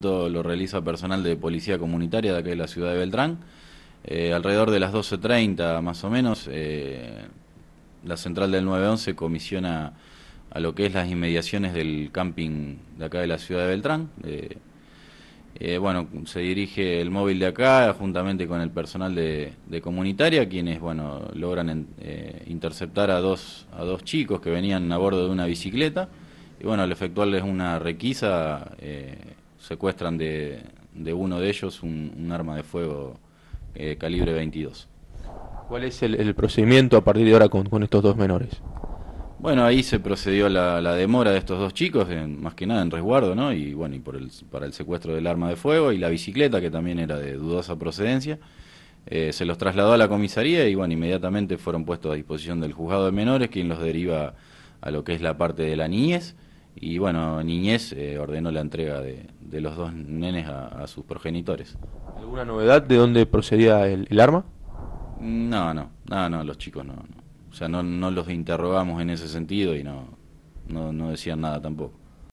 lo realiza personal de policía comunitaria de acá de la ciudad de Beltrán. Eh, alrededor de las 12.30 más o menos, eh, la central del 911 comisiona a lo que es las inmediaciones del camping de acá de la ciudad de Beltrán. Eh, bueno, se dirige el móvil de acá juntamente con el personal de, comunitaria, quienes bueno logran interceptar a dos, a dos chicos que venían a bordo de una bicicleta. Y bueno, al efectuarles una requisa secuestran de, uno de ellos un, arma de fuego eh, calibre 22. ¿Cuál es el, procedimiento a partir de ahora con, estos dos menores? Bueno, ahí se procedió la, demora de estos dos chicos, más que nada en resguardo, ¿no? Y bueno, y por el, para el secuestro del arma de fuego y la bicicleta, que también era de dudosa procedencia. Eh, se los trasladó a la comisaría y bueno, inmediatamente fueron puestos a disposición del juzgado de menores, quien los deriva a lo que es la parte de la niñez. Y bueno, niñez eh, ordenó la entrega de, de los dos nenes a, sus progenitores. ¿Alguna novedad de dónde procedía el, arma? No, no, no, no, los chicos no, no. O sea, no, no los interrogamos en ese sentido y no, no, no decían nada tampoco.